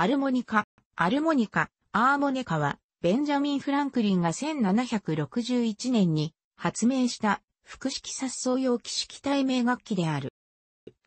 アルモニカ、アルモニカ、アーモネカは、ベンジャミン・フランクリンが1761年に発明した複式殺奏用機式体名楽器である。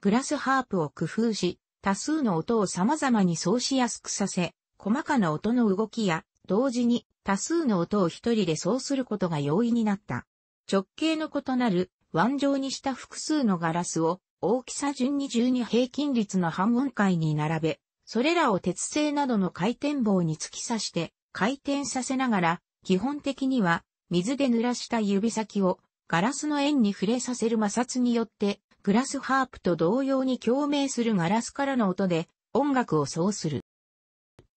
グラスハープを工夫し、多数の音を様々に奏しやすくさせ、細かな音の動きや、同時に多数の音を一人で奏することが容易になった。直径の異なる腕状にした複数のガラスを大きさ順に12平均率の半音階に並べ、それらを鉄製などの回転棒に突き刺して回転させながら、基本的には水で濡らした指先をガラスの円に触れさせる摩擦によって、グラスハープと同様に共鳴するガラスからの音で音楽を奏する。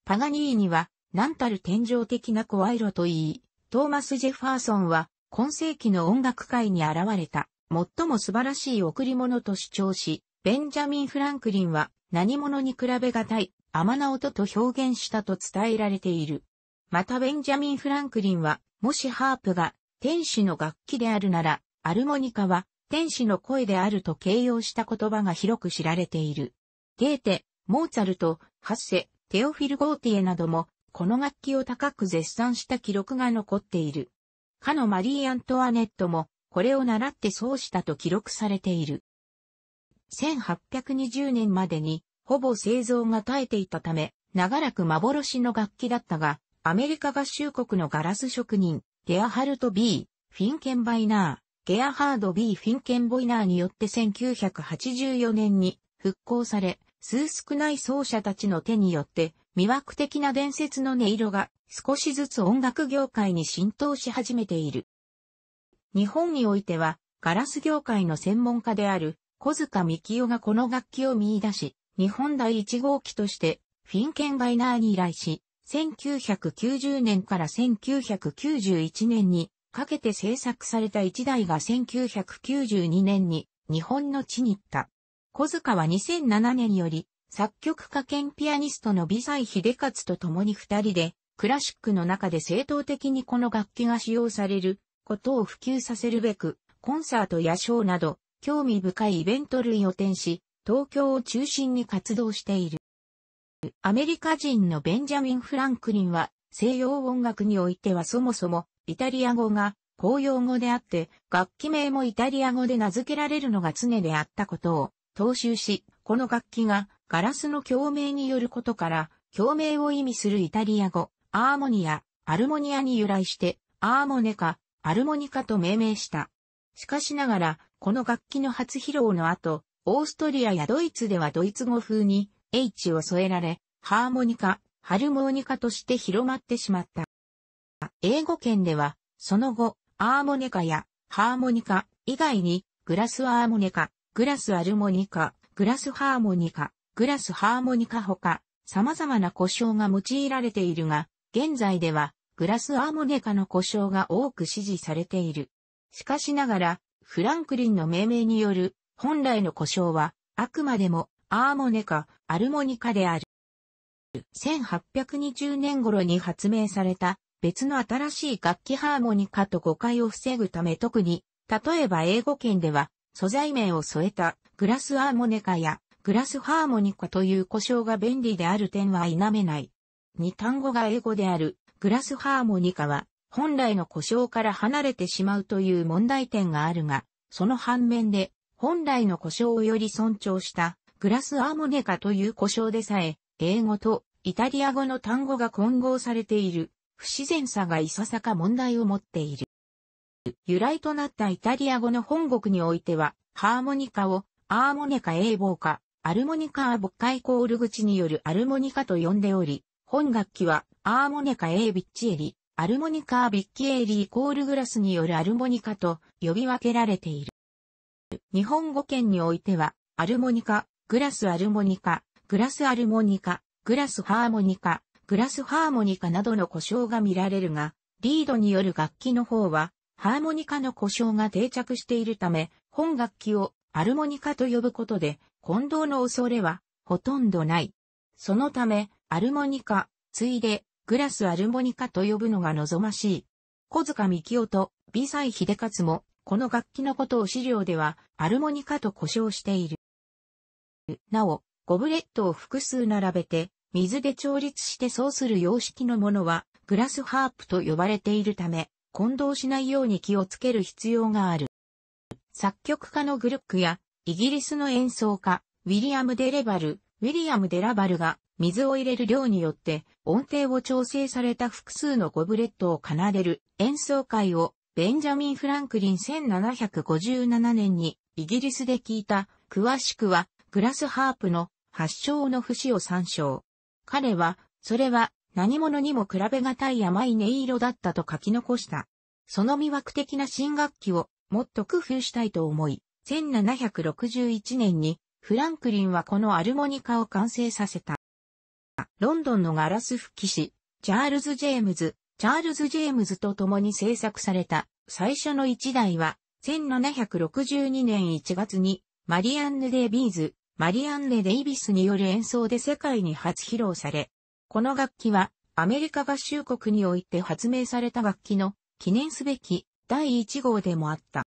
パガニーニは、何たる天井的な声色といい、トーマス・ジェファーソンは、今世紀の音楽界に現れた、最も素晴らしい贈り物と主張し、ベンジャミン・フランクリンは、何者に比べがたい、甘な音と表現したと伝えられている。またベンジャミン・フランクリンは、もしハープが天使の楽器であるなら、アルモニカは天使の声であると形容した言葉が広く知られている。ゲーテ、モーツァルト、ハッセ、テオフィル・ゴーティエなども、この楽器を高く絶賛した記録が残っている。かのマリー・アントワネットも、これを習ってそうしたと記録されている。1820年までに、ほぼ製造が耐えていたため、長らく幻の楽器だったが、アメリカ合衆国のガラス職人、ゲアハルト・ B、フィンケンバイナー、ゲアハード・ B・ フィンケンボイナーによって1984年に復興され、数少ない奏者たちの手によって、魅惑的な伝説の音色が少しずつ音楽業界に浸透し始めている。日本においては、ガラス業界の専門家である小塚幹夫がこの楽器を見出し、日本第1号機として、フィンケンガイナーに依頼し、1990年から1991年にかけて制作された1台が1992年に日本の地に行った。小塚は2007年より作曲家兼ピアニストの美才秀勝と共に二人でクラシックの中で正当的にこの楽器が使用されることを普及させるべくコンサートやショーなど興味深いイベント類を展し、東京を中心に活動している。アメリカ人のベンジャミン・フランクリンは、西洋音楽においてはそもそも、イタリア語が公用語であって、楽器名もイタリア語で名付けられるのが常であったことを、踏襲し、この楽器がガラスの共鳴によることから、共鳴を意味するイタリア語、アーモニア、アルモニアに由来して、アーモネカ、アルモニカと命名した。しかしながら、この楽器の初披露の後、オーストリアやドイツではドイツ語風に H を添えられ、ハーモニカ、ハルモニカとして広まってしまった。英語圏では、その後、アーモネカやハーモニカ以外に、グラスアーモネカ、グラスアルモニカ、グラスハーモニカ、グラスハーモニカほか、様々な故障が用いられているが、現在では、グラスアーモネカの故障が多く支持されている。しかしながら、フランクリンの命名による本来の故障はあくまでもアーモネかアルモニカである。1820年頃に発明された別の新しい楽器ハーモニカと誤解を防ぐため特に、例えば英語圏では素材名を添えたグラスアーモネカやグラスハーモニカという故障が便利である点は否めない。二単語が英語であるグラスハーモニカは本来の故障から離れてしまうという問題点があるが、その反面で、本来の故障をより尊重したグラスアーモネカという故障でさえ、英語とイタリア語の単語が混合されている不自然さがいささか問題を持っている。由来となったイタリア語の本国においては、ハーモニカをアーモネカ英語か、アルモニカアボカイコール口によるアルモニカと呼んでおり、本楽器はアーモネカ A ビッチエリ、アルモニカー・ビッキエーリー・コールグラスによるアルモニカと呼び分けられている。日本語圏においては、アルモニカ、グラスアルモニカ、グラスアルモニカ、グラスハーモニカ、グラスハーモニカなどの故障が見られるが、リードによる楽器の方は、ハーモニカの故障が定着しているため、本楽器をアルモニカと呼ぶことで、混同の恐れはほとんどない。そのため、アルモニカ、ついでグラスアルモニカと呼ぶのが望ましい。小塚幹夫と美西秀勝も、この楽器のことを資料では、アルモニカと呼称している。なお、ゴブレットを複数並べて、水で調律してそうする様式のものは、グラスハープと呼ばれているため、混同しないように気をつける必要がある。作曲家のグルックや、イギリスの演奏家、ウィリアム・デレバル、ウィリアム・デラバルが、水を入れる量によって音程を調整された複数のゴブレットを奏でる演奏会をベンジャミン・フランクリン1757年にイギリスで聞いた、詳しくはグラスハープの発祥の節を参照。彼は、それは何者にも比べがたい甘い音色だったと書き残した。その魅惑的な新楽器をもっと工夫したいと思い、1761年にフランクリンはこのアルモニカを完成させた。ロンドンのガラス吹き師、チャールズ・ジェームズ、チャールズ・ジェームズと共に制作された最初の一台は、1762年1月にマリアンヌ・デイビーズ、マリアンヌ・デイビスによる演奏で世界に初披露され、この楽器はアメリカ合衆国において発明された楽器の記念すべき第一号でもあった。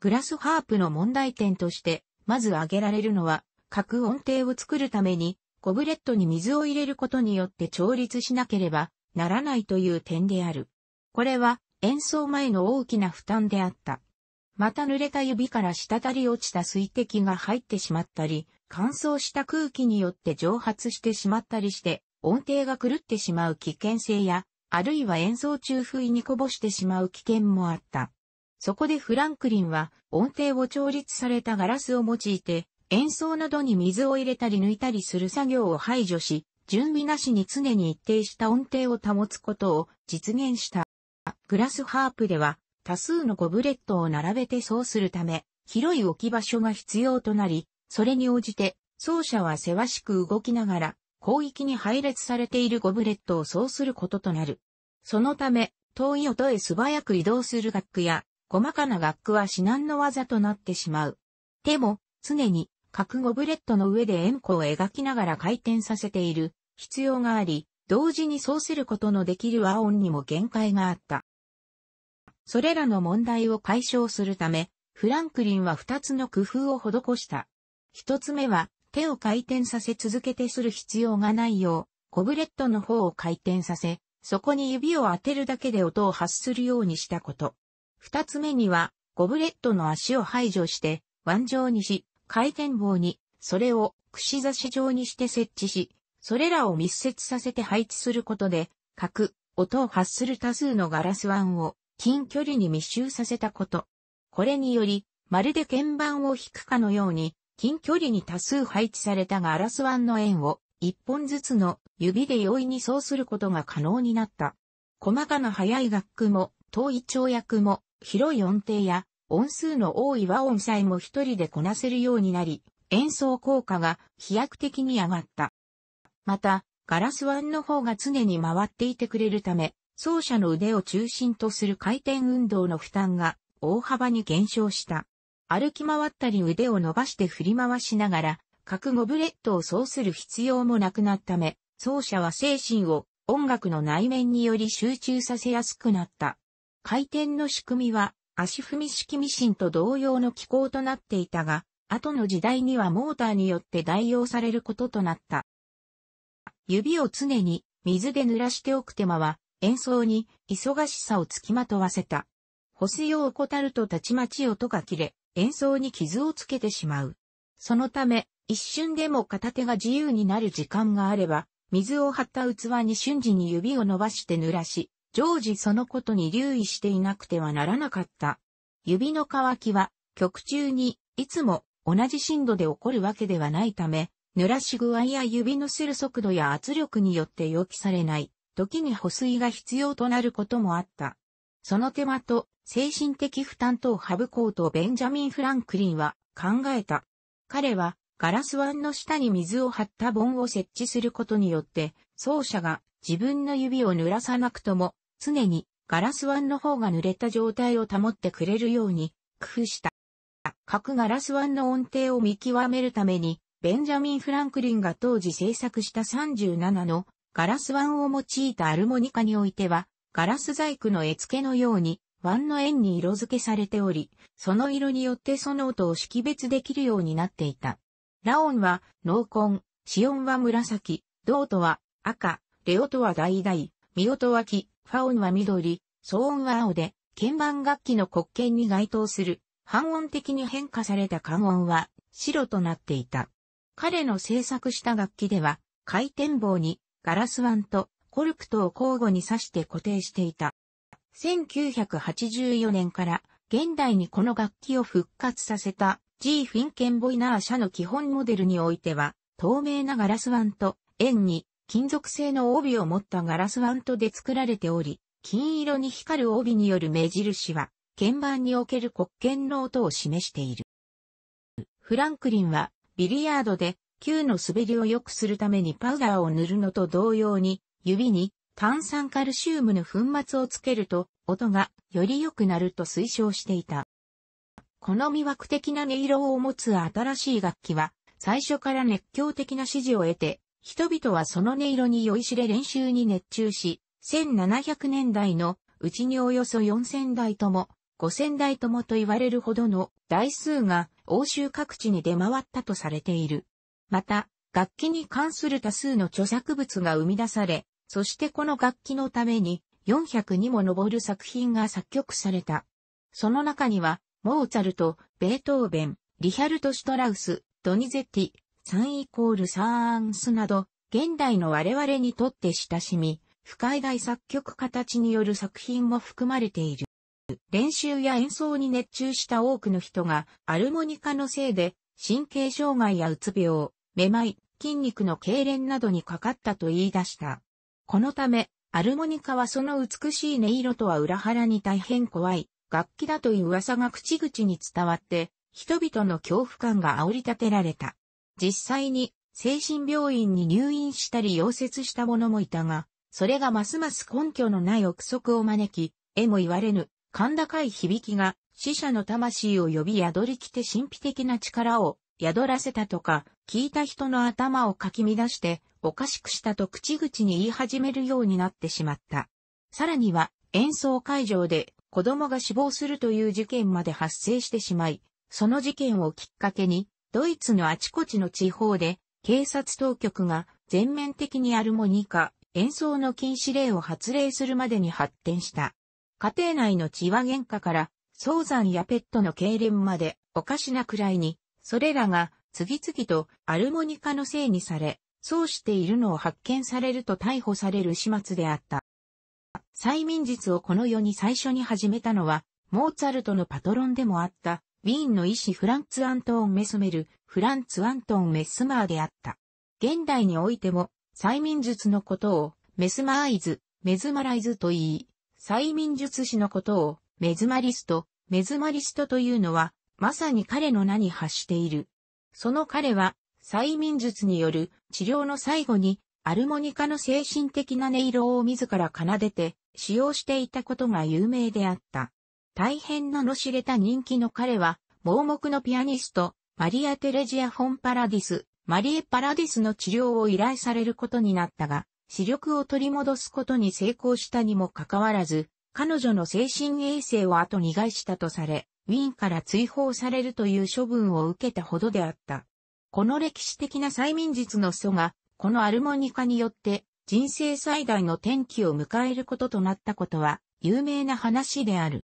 グラスハープの問題点として、まず挙げられるのは、各音程を作るためにコブレットに水を入れることによって調律しなければならないという点である。これは演奏前の大きな負担であった。また濡れた指から滴り落ちた水滴が入ってしまったり、乾燥した空気によって蒸発してしまったりして、音程が狂ってしまう危険性や、あるいは演奏中不意にこぼしてしまう危険もあった。そこでフランクリンは音程を調律されたガラスを用いて演奏などに水を入れたり抜いたりする作業を排除し、準備なしに常に一定した音程を保つことを実現した。グラスハープでは多数のゴブレットを並べてそうするため、広い置き場所が必要となり、それに応じて奏者はせわしく動きながら、広域に配列されているゴブレットをそうすることとなる。そのため、遠い音へ素早く移動する楽句や、細かな楽句は至難の技となってしまう。でも、常に各ゴブレットの上で円弧を描きながら回転させている必要があり、同時にそうすることのできる和音にも限界があった。それらの問題を解消するため、フランクリンは二つの工夫を施した。一つ目は、手を回転させ続けてする必要がないよう、ゴブレットの方を回転させ、そこに指を当てるだけで音を発するようにしたこと。二つ目には、ゴブレットの足を排除して、腕上にし、回転棒に、それを串刺し状にして設置し、それらを密接させて配置することで、角、音を発する多数のガラス腕を近距離に密集させたこと。これにより、まるで鍵盤を弾くかのように、近距離に多数配置されたガラス腕の円を、一本ずつの指で容易にそうすることが可能になった。細かな速い楽譜も、遠い跳躍も、広い音程や音数の多い和音さえも一人でこなせるようになり、演奏効果が飛躍的に上がった。また、ガラスワンの方が常に回っていてくれるため、奏者の腕を中心とする回転運動の負担が大幅に減少した。歩き回ったり腕を伸ばして振り回しながら、覚ゴブレットを奏する必要もなくなったため、奏者は精神を音楽の内面により集中させやすくなった。回転の仕組みは足踏み式ミシンと同様の機構となっていたが、後の時代にはモーターによって代用されることとなった。指を常に水で濡らしておく手間は演奏に忙しさをつきまとわせた。補正を怠るとたちまち音が切れ、演奏に傷をつけてしまう。そのため、一瞬でも片手が自由になる時間があれば、水を張った器に瞬時に指を伸ばして濡らし、常時そのことに留意していなくてはならなかった。指の乾きは、曲中に、いつも同じ深度で起こるわけではないため、濡らし具合や指のする速度や圧力によって予期されない、時に保水が必要となることもあった。その手間と精神的負担とを省こうとベンジャミン・フランクリンは考えた。彼はガラス腕の下に水を張った盆を設置することによって、奏者が自分の指を濡らさなくとも常にガラス腕の方が濡れた状態を保ってくれるように工夫した。各ガラス腕の音程を見極めるために、ベンジャミン・フランクリンが当時制作した37のガラス腕を用いたアルモニカにおいては、ガラス細工の絵付けのように、腕の円に色付けされており、その色によってその音を識別できるようになっていた。ラオンは濃紺、シオンは紫、銅とは赤、レオとは橙、ミオとは黄、ファオンは緑、騒音は青で、鍵盤楽器の黒鍵に該当する、半音的に変化された関音は白となっていた。彼の制作した楽器では、回転棒にガラス腕とコルクトを交互に刺して固定していた。1984年から現代にこの楽器を復活させた G フィンケンボイナー社の基本モデルにおいては、透明なガラス腕と円に金属製の帯を持ったガラスワントで作られており、金色に光る帯による目印は、鍵盤における黒鍵の音を示している。フランクリンは、ビリヤードで、球の滑りを良くするためにパウダーを塗るのと同様に、指に炭酸カルシウムの粉末をつけると、音がより良くなると推奨していた。この魅惑的な音色を持つ新しい楽器は、最初から熱狂的な支持を得て、人々はその音色に酔いしれ練習に熱中し、1700年代のうちにおよそ4000台とも、5000台ともと言われるほどの台数が欧州各地に出回ったとされている。また、楽器に関する多数の著作物が生み出され、そしてこの楽器のために400にも上る作品が作曲された。その中には、モーツァルト、ベートーベン、リヒャルト・シュトラウス、ドニゼッティ、3イコールサーンスなど、現代の我々にとって親しみ、不快大作曲家たちによる作品も含まれている。練習や演奏に熱中した多くの人が、アルモニカのせいで、神経障害やうつ病、めまい、筋肉の痙攣などにかかったと言い出した。このため、アルモニカはその美しい音色とは裏腹に大変怖い楽器だという噂が口々に伝わって、人々の恐怖感が煽り立てられた。実際に精神病院に入院したり溶接した者もいたが、それがますます根拠のない憶測を招き、絵も言われぬ、甲高い響きが死者の魂を呼び宿り来て神秘的な力を宿らせたとか、聞いた人の頭をかき乱して、おかしくしたと口々に言い始めるようになってしまった。さらには、演奏会場で子供が死亡するという事件まで発生してしまい、その事件をきっかけに、ドイツのあちこちの地方で、警察当局が全面的にアルモニカ、演奏の禁止令を発令するまでに発展した。家庭内の血は喧嘩から、早産やペットの痙攣まで、おかしなくらいに、それらが次々とアルモニカのせいにされ、そうしているのを発見されると逮捕される始末であった。催眠術をこの世に最初に始めたのは、モーツァルトのパトロンでもあった、ウィーンの医師フランツ・アントーン・メスメル、フランツ・アントーン・メスマーであった。現代においても、催眠術のことを、メスマーイズ、メズマライズと言い、催眠術師のことを、メズマリスト、メズマリストというのは、まさに彼の名に発している。その彼は、催眠術による治療の最後に、アルモニカの精神的な音色を自ら奏でて使用していたことが有名であった。大変名の知れた人気の彼は、盲目のピアニスト、マリア・テレジア・フォン・パラディス、マリエ・パラディスの治療を依頼されることになったが、視力を取り戻すことに成功したにもかかわらず、彼女の精神衛生を後に害したとされ、ウィーンから追放されるという処分を受けたほどであった。この歴史的な催眠術の祖が、このアルモニカによって人生最大の転機を迎えることとなったことは有名な話である。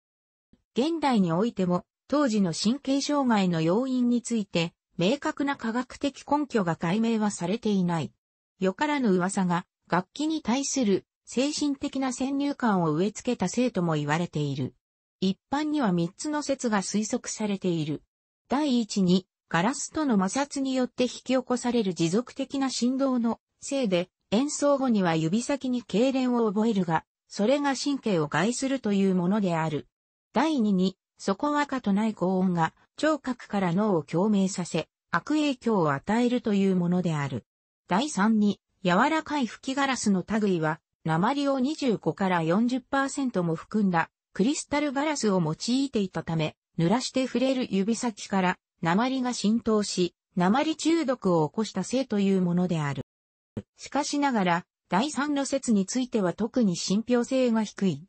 現代においても、当時の神経障害の要因について、明確な科学的根拠が解明はされていない。よからぬ噂が、楽器に対する精神的な先入観を植え付けた生徒も言われている。一般には3つの説が推測されている。第一に、ガラスとの摩擦によって引き起こされる持続的な振動のせいで、演奏後には指先に痙攣を覚えるが、それが神経を害するというものである。第2に、そこはかとない高音が聴覚から脳を共鳴させ、悪影響を与えるというものである。第3に、柔らかい吹きガラスの類は、鉛を25から40%も含んだクリスタルガラスを用いていたため、濡らして触れる指先から鉛が浸透し、鉛中毒を起こしたせいというものである。しかしながら、第3の説については特に信憑性が低い。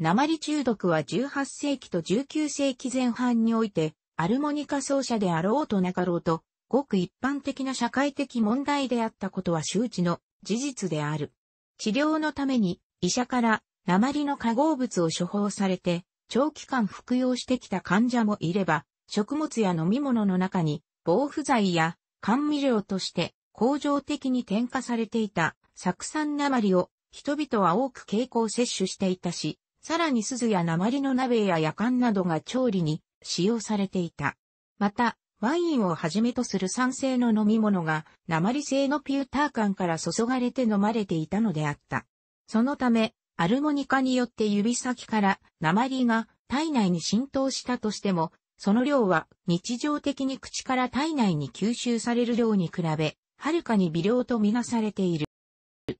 鉛中毒は18世紀と19世紀前半において、アルモニカ奏者であろうとなかろうと、ごく一般的な社会的問題であったことは周知の事実である。治療のために医者から鉛の化合物を処方されて、長期間服用してきた患者もいれば、食物や飲み物の中に防腐剤や甘味料として恒常的に添加されていた酢酸鉛を人々は多く傾向摂取していたし、さらに鈴や鉛の鍋や夜間などが調理に使用されていた。また、ワインをはじめとする酸性の飲み物が鉛製のピューター缶から注がれて飲まれていたのであった。そのため、アルモニカによって指先から鉛が体内に浸透したとしても、その量は日常的に口から体内に吸収される量に比べ、はるかに微量とみなされている。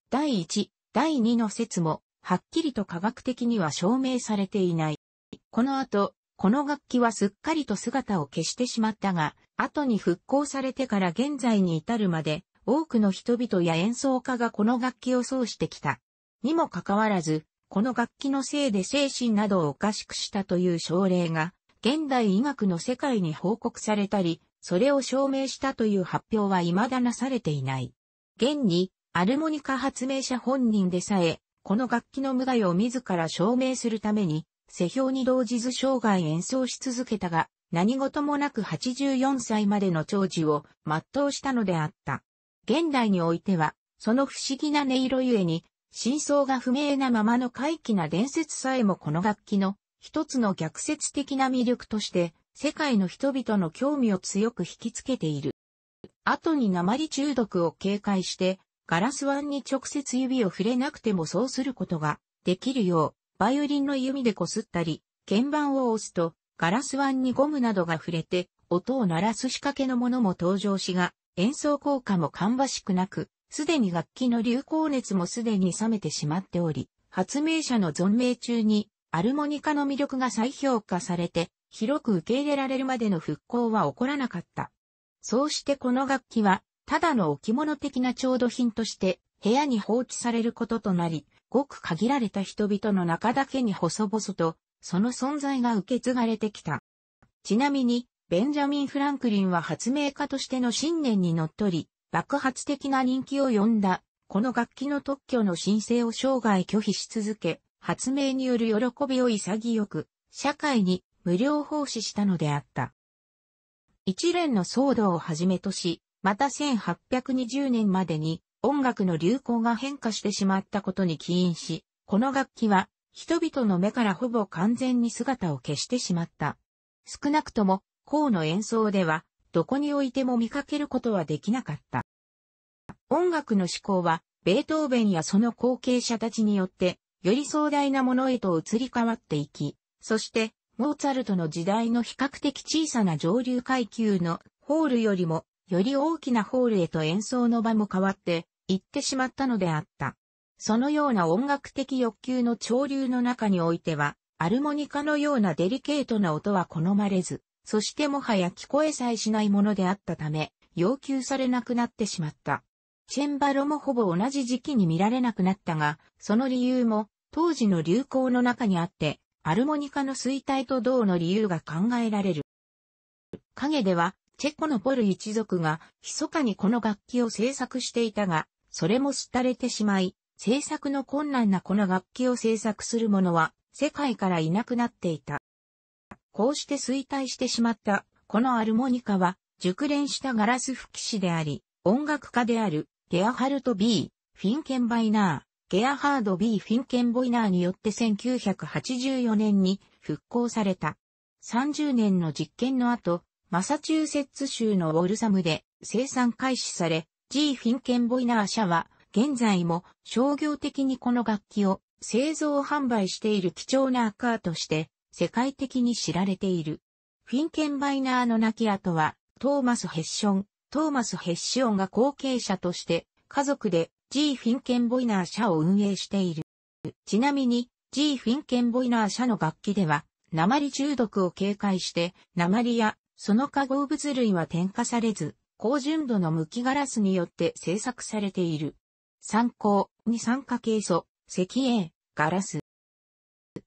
第1、第2の説もはっきりと科学的には証明されていない。この後、この楽器はすっかりと姿を消してしまったが、後に復興されてから現在に至るまで、多くの人々や演奏家がこの楽器を奏してきた。にもかかわらず、この楽器のせいで精神などをおかしくしたという症例が、現代医学の世界に報告されたり、それを証明したという発表は未だなされていない。現に、アルモニカ発明者本人でさえ、この楽器の無害を自ら証明するために、世評に動じず生涯演奏し続けたが、何事もなく84歳までの長寿を全うしたのであった。現代においては、その不思議な音色ゆえに、真相が不明なままの怪奇な伝説さえもこの楽器の一つの逆説的な魅力として、世界の人々の興味を強く引きつけている。後に鉛中毒を警戒して、ガラス腕に直接指を触れなくてもそうすることができるよう、バイオリンの弓でこすったり、鍵盤を押すと、ガラス腕にゴムなどが触れて、音を鳴らす仕掛けのものも登場しが、演奏効果も芳しくなく、すでに楽器の流行熱もすでに冷めてしまっており、発明者の存命中に、アルモニカの魅力が再評価されて、広く受け入れられるまでの復興は起こらなかった。そうしてこの楽器は、ただの置物的な調度品として部屋に放置されることとなり、ごく限られた人々の中だけに細々と、その存在が受け継がれてきた。ちなみに、ベンジャミン・フランクリンは発明家としての信念にのっとり、爆発的な人気を呼んだ、この楽器の特許の申請を生涯拒否し続け、発明による喜びを潔く、社会に無料奉仕したのであった。一連の騒動をはじめとし、また1820年までに音楽の流行が変化してしまったことに起因し、この楽器は人々の目からほぼ完全に姿を消してしまった。少なくとも、項の演奏では、どこにおいても見かけることはできなかった。音楽の思考は、ベートーベンやその後継者たちによって、より壮大なものへと移り変わっていき、そして、モーツァルトの時代の比較的小さな上流階級のホールよりもより大きなホールへと演奏の場も変わって行ってしまったのであった。そのような音楽的欲求の潮流の中においては、アルモニカのようなデリケートな音は好まれず、そしてもはや聞こえさえしないものであったため、要求されなくなってしまった。チェンバロもほぼ同じ時期に見られなくなったが、その理由も当時の流行の中にあって、アルモニカの衰退と同の理由が考えられる。影ではチェコのポル一族が、密かにこの楽器を制作していたが、それも廃れてしまい、制作の困難なこの楽器を制作する者は、世界からいなくなっていた。こうして衰退してしまった、このアルモニカは、熟練したガラス吹き師であり、音楽家である、ゲアハルト・ B・ フィンケンバイナー、ゲアハード・ B・ フィンケンボイナーによって1984年に復興された。30年の実験の後、マサチューセッツ州のウォルサムで生産開始され、G. フィンケンボイナー社は、現在も商業的にこの楽器を製造販売している貴重なアカーとして世界的に知られている。フィンケンバイナーの亡き後はトーマス・ヘッション、トーマス・ヘッションが後継者として家族で G フィンケンボイナー社を運営している。ちなみに G フィンケンボイナー社の楽器では鉛中毒を警戒して鉛やその化合物類は添加されず、高純度の無機ガラスによって製作されている。参考、二酸化ケイ素、石英、ガラス。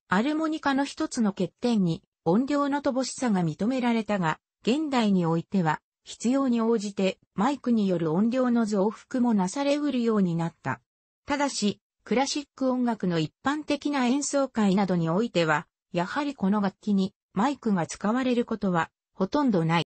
アルモニカの一つの欠点に、音量の乏しさが認められたが、現代においては、必要に応じてマイクによる音量の増幅もなされうるようになった。ただし、クラシック音楽の一般的な演奏会などにおいては、やはりこの楽器にマイクが使われることはほとんどない。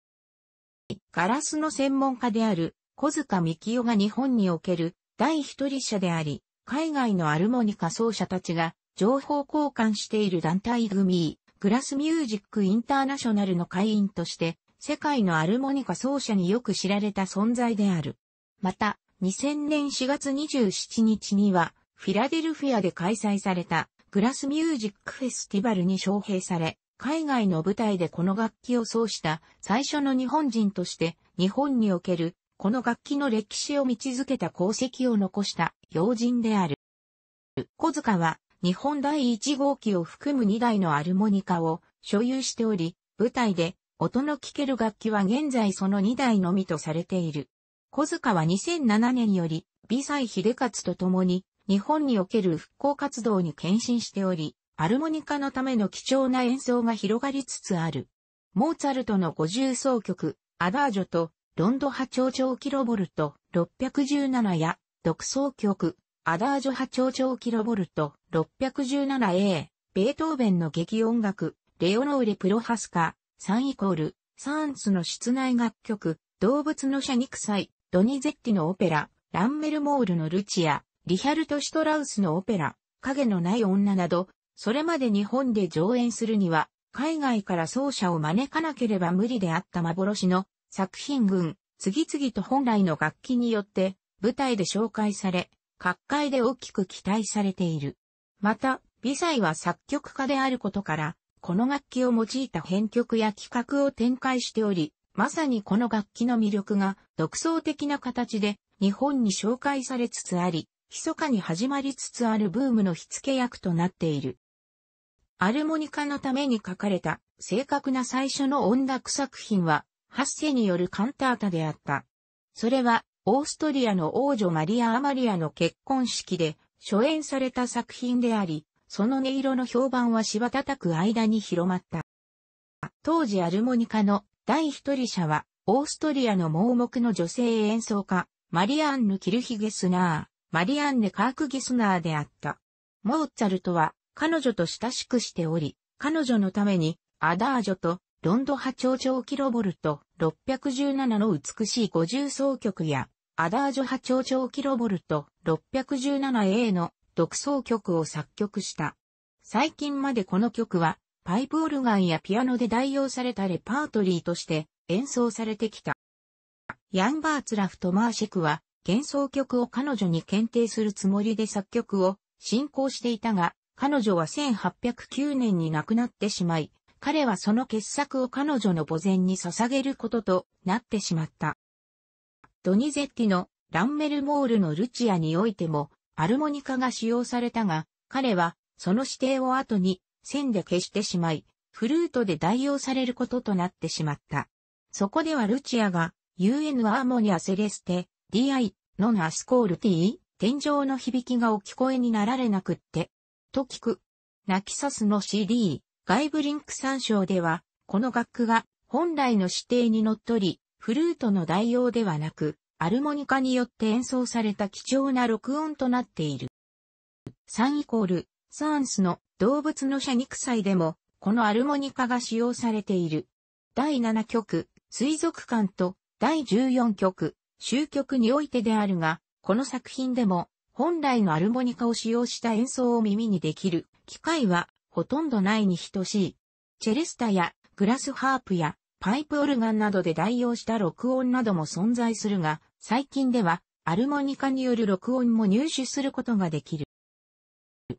ガラスの専門家である小塚幹夫が日本における第一人者であり、海外のアルモニカ奏者たちが情報交換している団体組、グラスミュージックインターナショナルの会員として、世界のアルモニカ奏者によく知られた存在である。また、2000年4月27日には、フィラデルフィアで開催されたグラスミュージックフェスティバルに招聘され、海外の舞台でこの楽器を奏した最初の日本人として日本におけるこの楽器の歴史を見続けた功績を残した要人である。小塚は日本第1号機を含む2台のアルモニカを所有しており、舞台で音の聴ける楽器は現在その2台のみとされている。小塚は2007年より、美西秀勝と共に日本における復興活動に献身しており、アルモニカのための貴重な演奏が広がりつつある。モーツァルトの五重奏曲、アダージョと、ロンド波長長キロボルト617や、独奏曲、アダージョ波長長キロボルト 617A、ベートーベンの劇音楽、レオノーレ・プロハスカ、3イコール、サーンスの室内楽曲、動物の社肉祭、ドニゼッティのオペラ、ランメルモールのルチア、リヒャルト・シュトラウスのオペラ、影のない女など、それまで日本で上演するには、海外から奏者を招かなければ無理であった幻の作品群、次々と本来の楽器によって舞台で紹介され、各界で大きく期待されている。また、微細は作曲家であることから、この楽器を用いた編曲や企画を展開しており、まさにこの楽器の魅力が独創的な形で日本に紹介されつつあり、密かに始まりつつあるブームの火付け役となっている。アルモニカのために書かれた正確な最初の音楽作品は、ハッセによるカンタータであった。それは、オーストリアの王女マリア・アマリアの結婚式で初演された作品であり、その音色の評判はしばたたく間に広まった。当時アルモニカの第一人者は、オーストリアの盲目の女性演奏家、マリアンヌ・キルヒゲスナー、マリアンネ・カークギスナーであった。モーツァルトは、彼女と親しくしており、彼女のために、アダージョとロンド波長超キロボルト617の美しい五重奏曲や、アダージョ波長超キロボルト 617A の独奏曲を作曲した。最近までこの曲は、パイプオルガンやピアノで代用されたレパートリーとして演奏されてきた。ヤン・バーツラフとマーシェクは、幻想曲を彼女に検定するつもりで作曲を進行していたが、彼女は1809年に亡くなってしまい、彼はその傑作を彼女の墓前に捧げることとなってしまった。ドニゼッティのランメルモールのルチアにおいてもアルモニカが使用されたが、彼はその指定を後に線で消してしまい、フルートで代用されることとなってしまった。そこではルチアが UN アーモニアセレステ DI ノナスコール T 天井の響きがお聞こえになられなくって、と聞く。ナキサスの CD、外部リンク参照では、この楽譜が本来の指定にのっとり、フルートの代用ではなく、アルモニカによって演奏された貴重な録音となっている。3イコール、サーンスの動物の社肉祭でも、このアルモニカが使用されている。第7曲、水族館と第14曲、終局においてであるが、この作品でも本来のアルモニカを使用した演奏を耳にできる機会はほとんどないに等しい。チェレスタやグラスハープやパイプオルガンなどで代用した録音なども存在するが、最近ではアルモニカによる録音も入手することができる。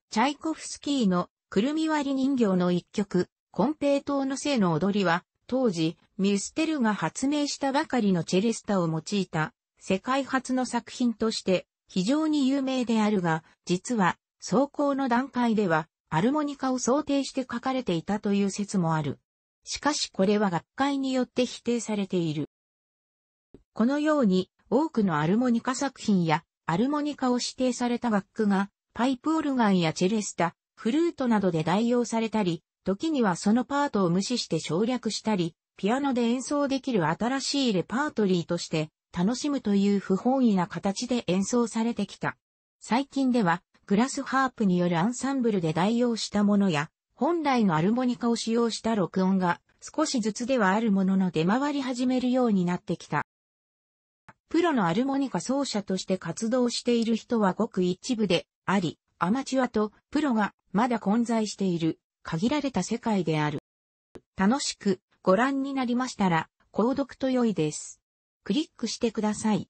チャイコフスキーのくるみ割り人形の一曲、コンペイ島の性の踊りは、当時、ミュステルが発明したばかりのチェレスタを用いた世界初の作品として非常に有名であるが、実は、走行の段階では、アルモニカを想定して書かれていたという説もある。しかしこれは学会によって否定されている。このように、多くのアルモニカ作品や、アルモニカを指定された楽句が、パイプオルガンやチェレスタ、フルートなどで代用されたり、時にはそのパートを無視して省略したり、ピアノで演奏できる新しいレパートリーとして楽しむという不本意な形で演奏されてきた。最近では、グラスハープによるアンサンブルで代用したものや、本来のアルモニカを使用した録音が少しずつではあるものの出回り始めるようになってきた。プロのアルモニカ奏者として活動している人はごく一部であり、アマチュアとプロがまだ混在している限られた世界である。楽しくご覧になりましたら、購読と良いです。クリックしてください。